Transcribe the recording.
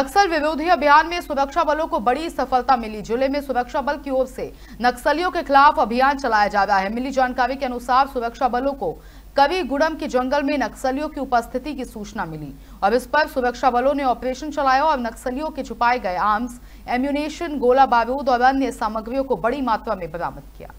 नक्सल विरोधी अभियान में सुरक्षा बलों को बड़ी सफलता मिली जिले में सुरक्षा बल की ओर से नक्सलियों के खिलाफ अभियान चलाया जा रहा है मिली जानकारी के अनुसार सुरक्षा बलों को कवि गुड़म के जंगल में नक्सलियों की उपस्थिति की सूचना मिली अब इस पर सुरक्षा बलों ने ऑपरेशन चलाया और नक्सलियों के छुपाए गए आर्म्स एम्यूनेशन गोला बारूद और अन्य सामग्रियों को बड़ी मात्रा में बरामद किया